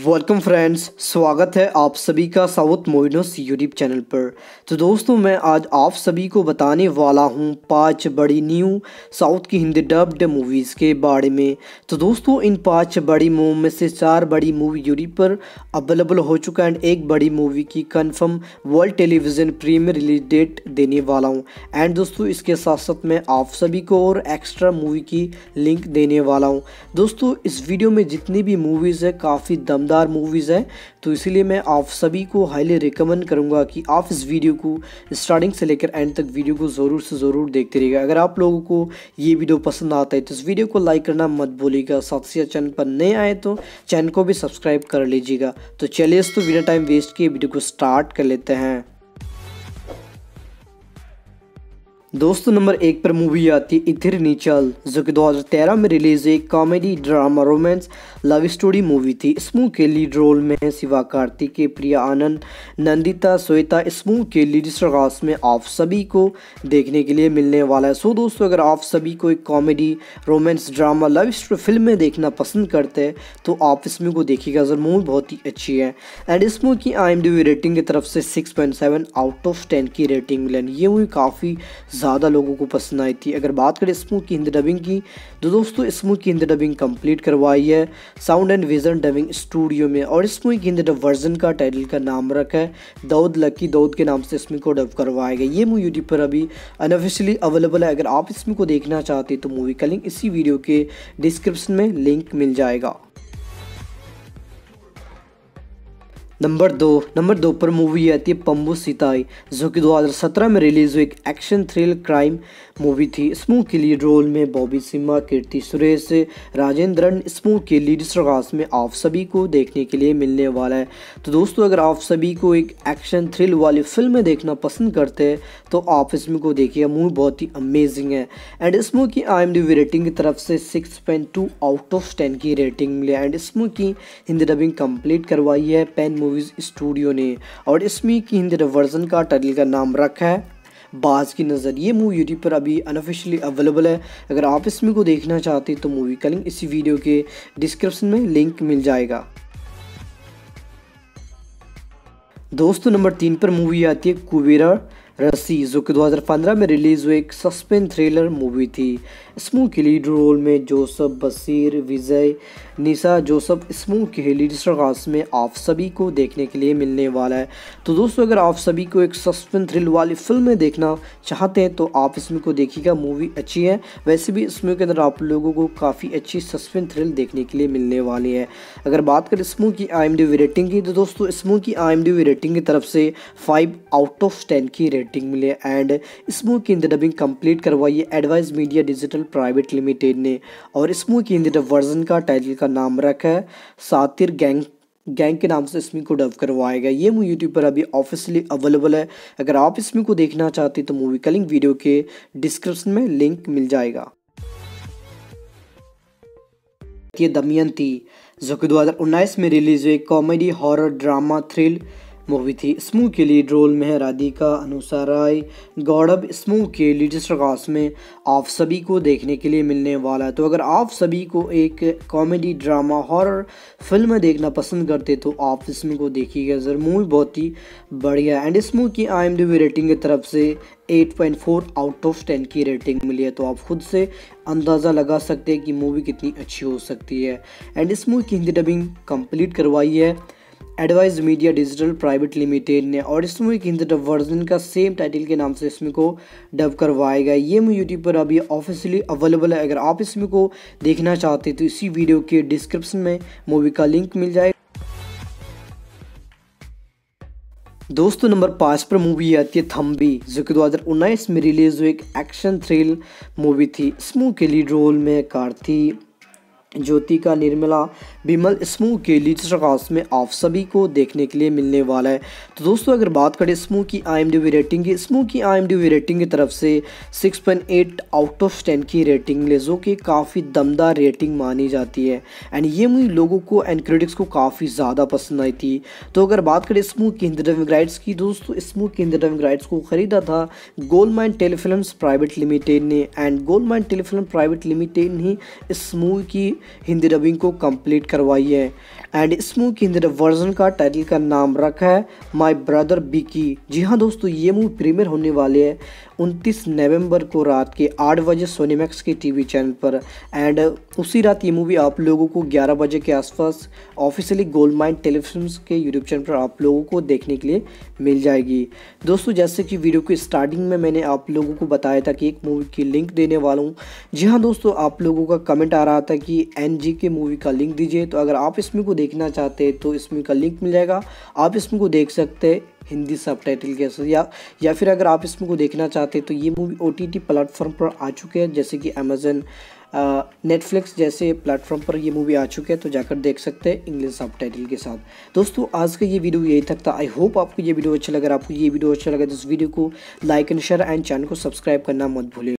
welcome friends स्वागत है आप सभी का साउथ मोइनस यूट्यूब चैनल पर तो दोस्तों मैं आज आप सभी को बताने वाला हूं पांच बड़ी न्यू साउथ की हिंदी डब्ड मूवीज़ के बारे में तो दोस्तों इन पांच बड़ी मूव में से चार बड़ी मूवी यूट्यूब पर अवेलेबल हो चुका एंड एक बड़ी मूवी की confirm world television premiere release date देने वाला हूँ एंड दोस्तों इसके साथ साथ मैं आप सभी को और एक्स्ट्रा मूवी की लिंक देने वाला हूँ दोस्तों इस वीडियो में जितनी भी मूवीज़ है काफ़ी दम दमदार मूवीज़ हैं तो इसीलिए मैं आप सभी को हाईली रिकमेंड करूँगा कि आप इस वीडियो को स्टार्टिंग से लेकर एंड तक वीडियो को ज़रूर से ज़रूर देखते रहिएगा अगर आप लोगों को ये वीडियो पसंद आता है तो इस वीडियो को लाइक करना मत भूलिएगा साथ ही चैनल पर नए आए तो चैनल को भी सब्सक्राइब कर लीजिएगा तो चलिए इस तो बिना टाइम वेस्ट किए वीडियो को स्टार्ट कर लेते हैं दोस्तों नंबर एक पर मूवी आती है इथिर नीचल जो कि 2013 में रिलीज एक comedy drama romance love story movie थी इस मूव के लीड रोल में शिवा कार्तिकेय प्रिया आनंद नंदिता श्वेता इस मूव के लीड श्रगास में आप सभी को देखने के लिए मिलने वाला है सो दोस्तों अगर आप सभी को एक comedy romance drama love story film में देखना पसंद करते हैं तो आप इस मूव को देखिएगा सर मूवी बहुत ही अच्छी है एंड इस मूव की आई रेटिंग की तरफ से सिक्स आउट ऑफ टेन की रेटिंग मिलेगी ये मूवी काफ़ी ज़्यादा लोगों को पसंद आई थी अगर बात करें स्मूथ की हिंदी डबिंग की तो दोस्तों स्मूथ की हिंदी डबिंग कंप्लीट करवाई है sound and vision dubbing studio में और मूवी की हिंदी डब वर्जन का टाइटल का नाम रखा है दाऊद लकी दाऊद के नाम से इसमें को डब करवाया गया ये मूवी यूट्यूब पर अभी अनऑफिशियली अवेलेबल है अगर आप इसमें को देखना चाहते तो मूवी का लिंक इसी वीडियो के डिस्क्रिप्शन में लिंक मिल जाएगा नंबर दो नंबर दो पर मूवी आती है पम्बू सिताई जो कि 2017 में रिलीज हुई एक एक्शन थ्रिल क्राइम मूवी थी स्मू के लीड रोल में बॉबी सिम्हा कीर्ति सुरेश राजेंद्रन स्मू के लीड सगास में आप सभी को देखने के लिए मिलने वाला है तो दोस्तों अगर आप सभी को एक एक्शन थ्रिल वाली फिल्म देखना पसंद करते हैं तो आप इसमें को देखिए मूवी बहुत ही अमेजिंग है एंड स्मू की आई एम रेटिंग की तरफ से six point two out of ten की रेटिंग मिली एंड स्मू की हिंदी डबिंग कम्प्लीट करवाई है पेन मूवी मूवीज़ स्टूडियो ने और इसमें की हिंदी वर्जन का टाइटल का नाम रखा है बाज की नज़र ये मूवी यूट्यूब पर अभी अनऑफिशियली अवेलेबल है अगर आप इसमें को देखना चाहते हैं तो मूवी का लिंक इसी वीडियो के डिस्क्रिप्शन में लिंक मिल जाएगा दोस्तों नंबर तीन पर मूवी आती है कुबेरा रस्सी जो कि 2015 में रिलीज हुई एक सस्पेंस थ्रिलर मूवी थी स्मू के लीड रोल में जोसफ बसीर विजय निशा जोसफ स्मू के लीड स्टार्स में आप सभी को देखने के लिए मिलने वाला है तो दोस्तों अगर आप सभी को एक सस्पेंस थ्रिल वाली फिल्म देखना चाहते हैं तो आप इसमें को देखिएगा मूवी अच्छी है वैसे भी इसमें के अंदर आप लोगों को काफ़ी अच्छी सस्पेंस थ्रिल देखने के लिए मिलने वाली है अगर बात करें स्मू की आई रेटिंग की तो दोस्तों स्मू की आई रेटिंग की तरफ से फाइव आउट ऑफ टेन की रेटिंग रेटिंग मिले एंड इस स्मूक इन द डबिंग कंप्लीट करवाई advise media digital private limited ने और इस मूवी की इन द वर्जन का टाइटल का नाम रखा है सातिर गैंग गैंग के नाम से इसमें को डब करवाया गया ये मूवी यूट्यूब पर अभी ऑफिशियली अवेलेबल है अगर आप इसमें को देखना चाहते तो मूवी का लिंक वीडियो के डिस्क्रिप्शन में लिंक मिल जाएगा दमयंती जो कि दो में रिलीज हुई comedy horror drama thrill movie थी स्मूह के लीड रोल में है राधिका अनुषा राय गौरव स्मूह के लीडस्ट कास्ट में आप सभी को देखने के लिए मिलने वाला है तो अगर आप सभी को एक कॉमेडी ड्रामा हॉरर फिल्म देखना पसंद करते तो आप इस को देखिएगा ज़रूर मूवी बहुत ही बढ़िया एंड इस मूव की आई एम डी रेटिंग की तरफ से 8.4 आउट ऑफ 10 की रेटिंग मिली है तो आप खुद से अंदाज़ा लगा सकते हैं कि मूवी कितनी अच्छी हो सकती है एंड इस मूवी की हिंदी डबिंग कंप्लीट करवाई है advise media digital private limited ने और इस मूवी के अंदर डब वर्जन का सेम टाइटल के नाम से इसमें को डब करवाया गया ये मूवी यूट्यूब पर अभी ऑफिशियली अवेलेबल है अगर आप इसमें को देखना चाहते तो इसी वीडियो के डिस्क्रिप्शन में मूवी का लिंक मिल जाएगा दोस्तों नंबर पाँच पर मूवी आती है थम्बी जो कि 2019 में रिलीज हुई एक एक्शन थ्रिल मूवी थी इस मूवी के लीड रोल में कार्ती ज्योति का निर्मला बिमल स्मूह के लीचर खास में आप सभी को देखने के लिए मिलने वाला है तो दोस्तों अगर बात करें स्मूह की आई रेटिंग की स्मूह की आई रेटिंग की तरफ से 6.8 आउट ऑफ 10 की रेटिंग ले जो कि काफ़ी दमदार रेटिंग मानी जाती है एंड ये मूवी लोगों को एंड क्रिटिक्स को काफ़ी ज़्यादा पसंद आई थी तो अगर बात करें स्मूह की हिंदी राइट्स की दोस्तों स्मूह की हिंदी राइट्स को ख़रीदा था gold mine telefilm private limited ने and gold mine telefilm private limited ने इस मूवी की हिंदी डबिंग को कम्प्लीट करवाई है एंड इस के अंदर वर्जन का टाइटल का नाम रखा है माई ब्रदर बिकी जी हाँ दोस्तों ये मूवी प्रीमियर होने वाली है 29 नवंबर को रात के आठ बजे सोनीमैक्स के टीवी चैनल पर एंड उसी रात ये मूवी आप लोगों को 11 बजे के आसपास ऑफिशियली गोल्ड माइन टेलीफिल्म के यूट्यूब चैनल पर आप लोगों को देखने के लिए मिल जाएगी दोस्तों जैसे कि वीडियो की स्टार्टिंग में मैंने आप लोगों को बताया था कि एक मूवी की लिंक देने वाला हूँ जी हाँ दोस्तों आप लोगों का कमेंट आ रहा था कि एन जी के मूवी का लिंक दीजिए तो अगर आप इसमें को देखना चाहते हैं तो इसमें का लिंक मिल जाएगा आप इसमें को देख सकते हैं हिंदी सब टाइटल के साथ या या फिर अगर आप इसमें को देखना चाहते हैं तो ये movie O T T platform पर आ चुके हैं जैसे कि अमेजन नेटफ्लिक्स जैसे प्लेटफॉर्म पर ये मूवी आ चुके हैं तो जाकर देख सकते हैं इंग्लिश सब टाइटल के साथ दोस्तों आज का ये वीडियो यही तक था आई होप आपको ये वीडियो अच्छा लगा आपको ये वीडियो अच्छा लगा तो इस वीडियो को like and share and channel को सब्सक्राइब करना मत भूलें